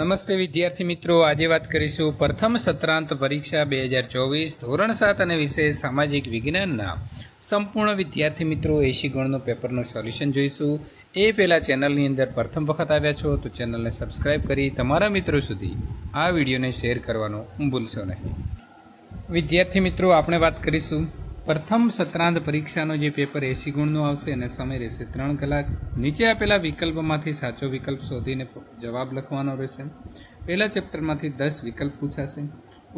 નમસ્તે વિદ્યાર્થી મિત્રો આજે વાત કરીશું પ્રથમ સત્રાંત પરીક્ષા બે હજાર ચોવીસ ધોરણ સાત અને વિષય સામાજિક વિજ્ઞાનના સંપૂર્ણ વિદ્યાર્થી મિત્રો એસી ગણનો પેપરનું સોલ્યુશન જોઈશું એ પહેલાં ચેનલની અંદર પ્રથમ વખત આવ્યા છો તો ચેનલને સબસ્ક્રાઈબ કરી તમારા મિત્રો સુધી આ વિડીયોને શેર કરવાનું ભૂલશો નહીં વિદ્યાર્થી મિત્રો આપણે વાત કરીશું પ્રથમ સત્રાંત પરીક્ષાનો જે પેપર એંસી ગુણનો આવશે અને સમય રહેશે ત્રણ કલાક નીચે આપેલા વિકલ્પમાંથી સાચો વિકલ્પ શોધીને જવાબ લખવાનો રહેશે પહેલા ચેપ્ટરમાંથી દસ વિકલ્પ પૂછાશે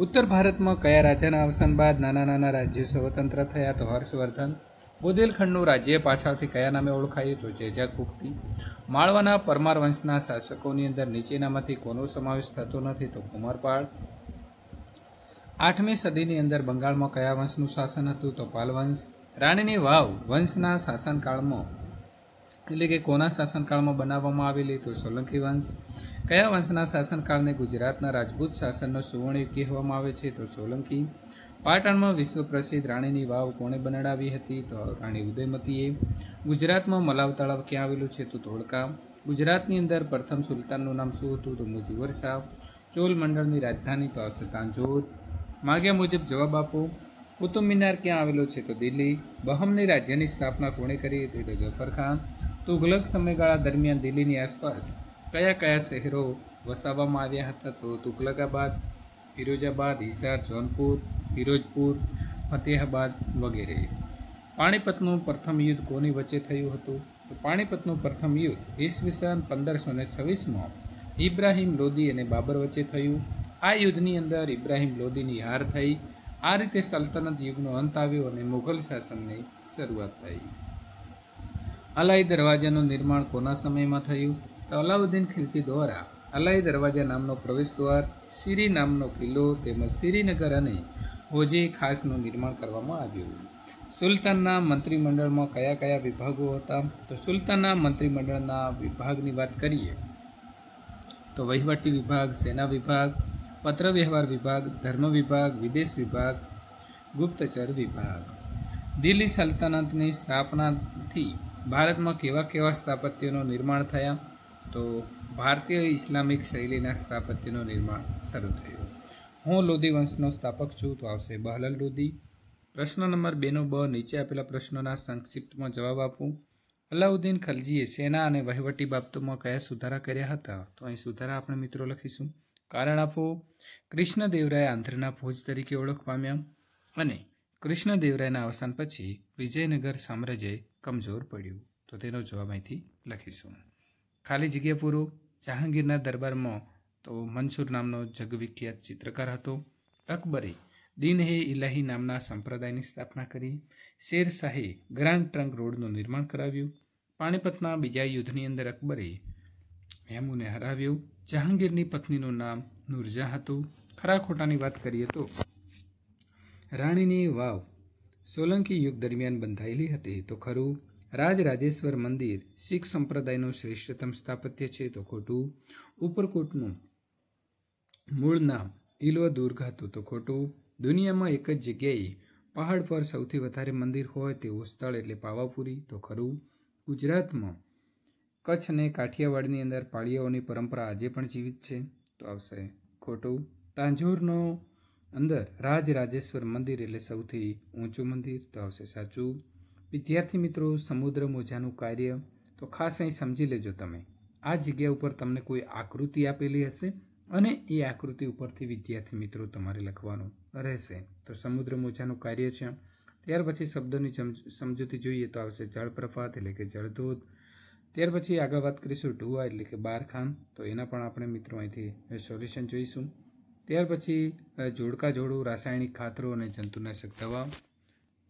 ઉત્તર ભારતમાં કયા રાજાના અવસાન બાદ નાના નાના રાજ્યો સ્વતંત્ર થયા તો હર્ષવર્ધન બુદેલખંડનું રાજ્ય પાછળથી કયા નામે ઓળખાયું તો જેજાકુપ્તી માળવાના પરમાર વંશના શાસકોની અંદર નીચેનામાંથી કોનો સમાવેશ થતો નથી તો કુમારપાળ આઠમી સદીની અંદર બંગાળમાં કયા વંશનું શાસન હતું તો પાલ વંશ રાણીની વાવ વંશના શાસનકાળમાં એટલે કે કોના શાસનકાળમાં બનાવવામાં આવેલી તો સોલંકી વંશ કયા વંશના શાસનકાળને ગુજરાતના રાજપૂત શાસનનો સુવર્ણયુગ કહેવામાં આવે છે તો સોલંકી પાટણમાં વિશ્વ પ્રસિદ્ધ રાણીની વાવ કોણે બનાડાવી હતી તો રાણી ઉદયમતીએ ગુજરાતમાં મલાવ તળાવ ક્યાં આવેલું છે તો ધોળકા ગુજરાતની અંદર પ્રથમ સુલતાનનું નામ શું હતું તો મુજુવર શાહ ચોલ મંડળની રાજધાની તો સુલતાનજોધ માગ્યા મુજબ જવાબ આપો કુતુબ મિનાર ક્યાં આવેલો છે તો દિલ્હી બહમની રાજ્યની સ્થાપના કોણે કરી હતી તો જફરખાન તુઘલક સમયગાળા દરમિયાન દિલ્હીની આસપાસ કયા કયા શહેરો વસાવવામાં આવ્યા હતા તો તુઘલકાબાદ ફિરોજાબાદ હિસાર જોનપુર ફિરોજપુર ફતેહાબાદ વગેરે પાણીપતનું પ્રથમ યુદ્ધ કોની વચ્ચે થયું હતું તો પાણીપતનું પ્રથમ યુદ્ધ ઈસવીસન પંદરસો ને છવ્વીસમાં ઇબ્રાહિમ લોદી અને બાબર વચ્ચે થયું આ યુદ્ધની અંદર ઇબ્રાહિમ લોદીની હાર થઈ આ રીતે સલ્તનત યુગનો અંત આવ્યો અને મુઘલ શાસનની શરૂઆત થઈ અલાઈ દરવાજાનું નિર્માણ કોના સમયમાં થયું તો અલાઉદ્દીન ખિલજી દ્વારા અલાઈ દરવાજા નામનો પ્રવેશદ્વાર સિરી નામનો કિલ્લો તેમજ શ્રીનગર અને હોજે ખાસનું નિર્માણ કરવામાં આવ્યું સુલતાનના મંત્રીમંડળમાં કયા કયા વિભાગો હતા તો સુલતાનના મંત્રીમંડળના વિભાગની વાત કરીએ તો વહીવટી વિભાગ સેના વિભાગ પત્રવ્યવહાર વિભાગ ધર્મ વિભાગ વિદેશ વિભાગ ગુપ્તચર વિભાગ દિલ્હી સલ્તનતની સ્થાપનાથી ભારતમાં કેવા કેવા સ્થાપત્યનું નિર્માણ થયા તો ભારતીય ઇસ્લામિક શૈલીના સ્થાપત્યનું નિર્માણ શરૂ થયું હું લોધી વંશનો સ્થાપક છું તો આવશે બહલલ લોધી પ્રશ્ન નંબર બેનો બ નીચે આપેલા પ્રશ્નોના સંક્ષિપ્તમાં જવાબ આપું અલાઉદ્દીન ખલજીએ સેના અને વહીવટી બાબતોમાં કયા સુધારા કર્યા હતા તો અહીં સુધારા આપણે મિત્રો લખીશું કારણ આપવું કૃષ્ણદેવરાય આંધ્રના ભોજ તરીકે ઓળખ પામ્યા અને કૃષ્ણદેવરાયના અવસાન પછી વિજયનગર સામ્રાજ્ય કમજોર પડ્યું તો તેનો જવાબ અહીંથી લખીશું ખાલી જગ્યા પૂરો જહાંગીરના દરબારમાં તો મનસુર નામનો જગવિખ્યાત ચિત્રકાર હતો અકબરે દિનહે ઇલાહી નામના સંપ્રદાયની સ્થાપના કરી શેરશાહે ગ્રાન્ડ ટ્રંક રોડનું નિર્માણ કરાવ્યું પાણીપતના બીજા યુદ્ધની અંદર અકબરે મહેમૂને હરાવ્યું જહાંગીરની પત્નીનું નામ નૂરજા હતું ખરા ખોટાની વાત કરીએ તો રાણીની વાવ સોલંકી યુગ દરમિયાન બંધાયેલી હતી તો ખરું રાજરાજેશ્વર મંદિર શીખ સંપ્રદાયનું શ્રેષ્ઠતમ સ્થાપત્ય છે તો ખોટું ઉપરકોટનું મૂળ નામ ઇલો દુર્ગ હતું તો ખોટું દુનિયામાં એક જ જગ્યાએ પહાડ પર સૌથી વધારે મંદિર હોય તેવું સ્થળ એટલે પાવાપુરી તો ખરું ગુજરાતમાં કચ્છ અને કાઠિયાવાડની અંદર પાળીયાઓની પરંપરા આજે પણ જીવિત છે તો આવશે ખોટું તાંજોરનો અંદર રાજરાજેશ્વર મંદિર એટલે સૌથી ઊંચું મંદિર તો આવશે સાચું વિદ્યાર્થી મિત્રો સમુદ્ર મોજાનું કાર્ય તો ખાસ અહીં સમજી લેજો તમે આ જગ્યા ઉપર તમને કોઈ આકૃતિ આપેલી હશે અને એ આકૃતિ ઉપરથી વિદ્યાર્થી મિત્રો તમારે લખવાનું રહેશે તો સમુદ્ર મોજાનું કાર્ય છે ત્યાર પછી શબ્દોની સમજૂતી જોઈએ તો આવશે જળપ્રપાત એટલે કે જળધોધ ત્યાર પછી આગળ વાત કરીશું ઢુઆ એટલે કે બારખામ તો એના પણ આપણે મિત્રો અહીંથી સોલ્યુશન જોઈશું ત્યાર પછી જોડકા જોડું રાસાયણિક ખાતરો અને જંતુનાશક દવા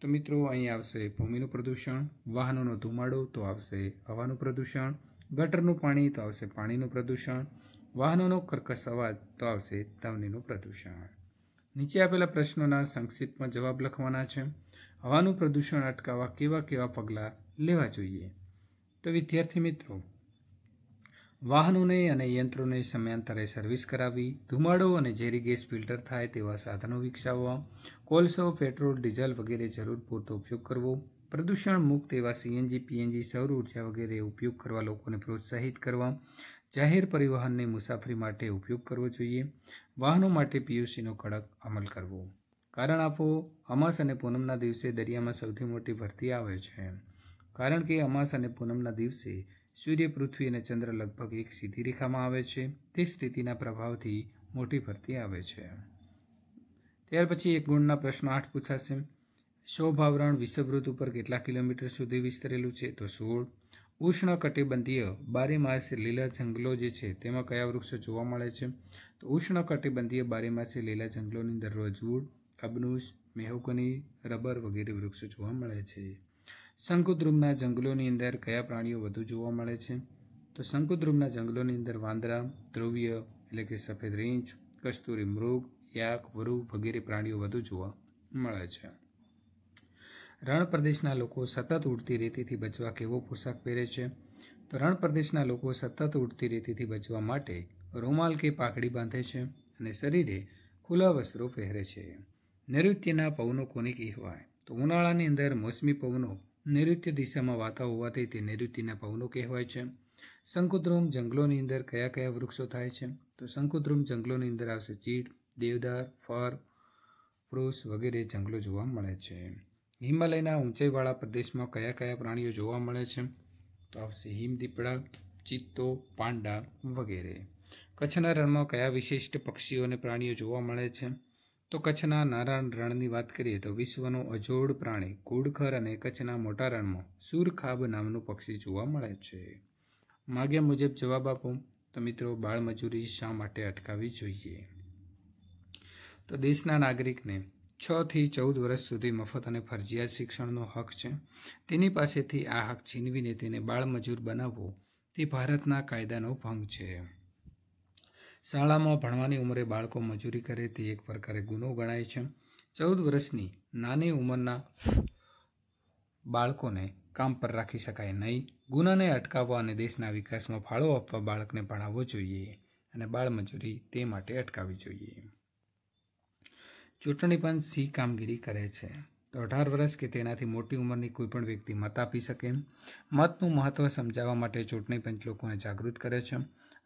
તો મિત્રો અહીં આવશે ભૂમિનું પ્રદૂષણ વાહનોનો ધુમાડો તો આવશે હવાનું પ્રદૂષણ ગટરનું પાણી તો આવશે પાણીનું પ્રદૂષણ વાહનોનો કર્કશ અવાજ તો આવશે ધવનીનું પ્રદૂષણ નીચે આપેલા પ્રશ્નોના સંક્ષિપ્તમાં જવાબ લખવાના છે હવાનું પ્રદૂષણ અટકાવવા કેવા કેવા પગલાં લેવા જોઈએ તો વિદ્યાર્થી મિત્રો વાહનોને અને યંત્રોને સમયાંતરે સર્વિસ કરાવવી ધુમાડો અને ઝેરી ગેસ ફિલ્ટર થાય તેવા સાધનો વિકસાવવા કોલસો પેટ્રોલ ડીઝલ વગેરે જરૂર પૂરતો ઉપયોગ કરવો પ્રદૂષણ મુક્ત એવા સીએનજી પીએનજી સૌર ઉર્જા વગેરે ઉપયોગ કરવા લોકોને પ્રોત્સાહિત કરવા જાહેર પરિવહનની મુસાફરી માટે ઉપયોગ કરવો જોઈએ વાહનો માટે પીયુસીનો કડક અમલ કરવો કારણ આપો અમાસ અને પૂનમના દિવસે દરિયામાં સૌથી મોટી ભરતી આવે છે કારણ કે અમાસ અને પૂનમના દિવસે સૂર્ય પૃથ્વી અને ચંદ્ર લગભગ એક સીધી રેખામાં આવે છે તે સ્થિતિના પ્રભાવથી મોટી ભરતી આવે છે ત્યાર પછી એક ગુણના પ્રશ્ન આઠ પૂછાશે શોભાવરણ વિષવવૃત ઉપર કેટલા કિલોમીટર સુધી વિસ્તરેલું છે તો સોળ ઉષ્ણ કટિબંધીય બારેમાસી લીલા જંગલો જે છે તેમાં કયા વૃક્ષો જોવા મળે છે તો ઉષ્ણ કટિબંધીય બારેમાસી લીલા જંગલોની અંદર રોજવુડ અબનુસ મેહુકની રબર વગેરે વૃક્ષો જોવા મળે છે શંકુદ્રુમના જંગલોની અંદર કયા પ્રાણીઓ વધુ જોવા મળે છે તો શંકુદ્રુમના જંગલોની અંદર વાંદરા ધ્રુવીય એટલે કે સફેદ રીંછ કસ્તુરી મૃગ યાક વરુ વગેરે પ્રાણીઓ વધુ જોવા મળે છે રણ પ્રદેશના લોકો સતત ઉડતી રેતીથી બચવા કેવો પોશાક પહેરે છે તો રણ પ્રદેશના લોકો સતત ઉડતી રેતીથી બચવા માટે રૂમાલ કે પાકડી બાંધે છે અને શરીરે ખુલ્લા વસ્ત્રો પહેરે છે નૈઋત્યના પવનો કોને કહેવાય તો ઉનાળાની અંદર મોસમી પવનો નૈઋત્ય દિશામાં વાતા હોવાથી તે નૈઋત્યના પવનો કહેવાય છે શંકુદ્રુમ જંગલોની અંદર કયા કયા વૃક્ષો થાય છે તો શંકુદ્રુમ જંગલોની અંદર આવશે ચીડ દેવદાર ફર ફ્રૂસ વગેરે જંગલો જોવા મળે છે હિમાલયના ઊંચાઈવાળા પ્રદેશમાં કયા કયા પ્રાણીઓ જોવા મળે છે તો આવશે હિમદીપડા ચિત્તો પાંડા વગેરે કચ્છના રણમાં કયા વિશિષ્ટ પક્ષીઓ અને પ્રાણીઓ જોવા મળે છે તો કચ્છના નારાયણ રણની વાત કરીએ તો વિશ્વનો અજોડ પ્રાણી ઘુડખર અને કચ્છના મોટા રણમાં સુરખાબ નામનું પક્ષી જોવા મળે છે માગ્યા મુજબ જવાબ આપો તો મિત્રો બાળમજૂરી શા માટે અટકાવવી જોઈએ તો દેશના નાગરિકને છથી ચૌદ વર્ષ સુધી મફત અને ફરજિયાત શિક્ષણનો હક છે તેની પાસેથી આ હક છીનવીને તેને બાળમજૂર બનાવવો તે ભારતના કાયદાનો ભંગ છે શાળામાં ભણવાની ઉંમરે બાળકો મજૂરી કરે તે એક પ્રકારે ગુનો ગણાય છે ચૌદ વર્ષની નાની ઉંમરના બાળકોને કામ પર રાખી શકાય નહીં ગુનાને અટકાવવા અને દેશના વિકાસમાં ફાળો આપવા બાળકને ભણાવવો જોઈએ અને બાળમજૂરી તે માટે અટકાવવી જોઈએ ચૂંટણી પંચ સી કામગીરી કરે છે તો અઢાર વર્ષ કે તેનાથી મોટી ઉંમરની કોઈપણ વ્યક્તિ મત આપી શકે મતનું મહત્ત્વ સમજાવવા માટે ચૂંટણી પંચ લોકોને જાગૃત કરે છે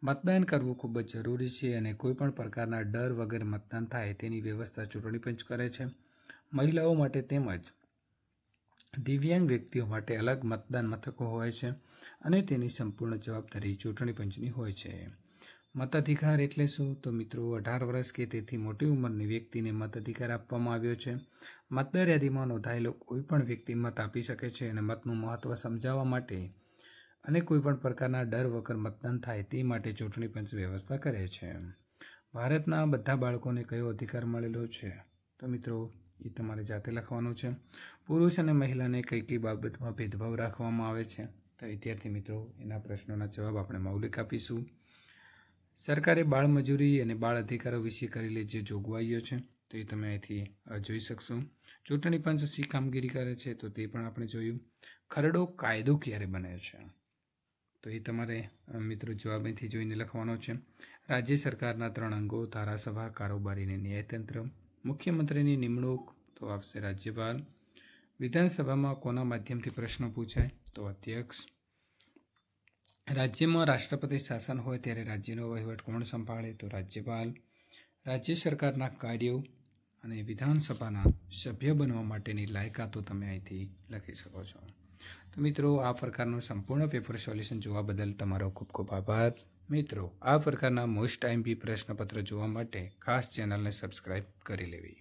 મતદાન કરવું ખૂબ જ જરૂરી છે અને કોઈપણ પ્રકારના ડર વગર મતદાન થાય તેની વ્યવસ્થા ચૂંટણી પંચ કરે છે મહિલાઓ માટે તેમજ દિવ્યાંગ વ્યક્તિઓ માટે અલગ મતદાન મથકો હોય છે અને તેની સંપૂર્ણ જવાબદારી ચૂંટણી પંચની હોય છે મતાધિકાર એટલે શું તો મિત્રો અઢાર વર્ષ કે તેથી મોટી ઉંમરની વ્યક્તિને મતાધિકાર આપવામાં આવ્યો છે મતદાર યાદીમાં નોંધાયેલો કોઈપણ વ્યક્તિ મત આપી શકે છે અને મતનું મહત્ત્વ સમજાવવા માટે અને કોઈપણ પ્રકારના ડર વગર મતદાન થાય તે માટે ચૂંટણી પંચ વ્યવસ્થા કરે છે ભારતના બધા બાળકોને કયો અધિકાર મળેલો છે તો મિત્રો એ તમારે જાતે લખવાનું છે પુરુષ અને મહિલાને કઈ કઈ બાબતમાં ભેદભાવ રાખવામાં આવે છે તો વિદ્યાર્થી મિત્રો એના પ્રશ્નોના જવાબ આપણે મૌલિક આપીશું સરકારે બાળ મજૂરી અને બાળ અધિકારો વિશે કરેલી જે જોગવાઈઓ છે તો એ તમે અહીંથી જોઈ શકશો ચૂંટણી પંચ શી કામગીરી કરે છે તો તે પણ આપણે જોયું ખરડો કાયદો ક્યારે બને છે તો એ તમારે મિત્રો જવાબ અહીંથી જોઈને લખવાનો છે રાજ્ય સરકારના ત્રણ અંગો ધારાસભા કારોબારીને ન્યાયતંત્ર મુખ્યમંત્રીની નિમણૂક તો આપશે રાજ્યપાલ વિધાનસભામાં કોના માધ્યમથી પ્રશ્નો પૂછાય તો અધ્યક્ષ રાજ્યમાં રાષ્ટ્રપતિ શાસન હોય ત્યારે રાજ્યનો વહીવટ કોણ સંભાળે તો રાજ્યપાલ રાજ્ય સરકારના કાર્યો અને વિધાનસભાના સભ્ય બનવા માટેની લાયકાતો તમે અહીંથી લખી શકો છો તો મિત્રો આ પ્રકારનું સંપૂર્ણ પેપર સોલ્યુશન જોવા બદલ તમારો ખૂબ ખૂબ આભાર મિત્રો આ પ્રકારના મોસ્ટ ટાઈમ બી પ્રશ્નપત્ર જોવા માટે ખાસ ચેનલને સબસ્ક્રાઇબ કરી લેવી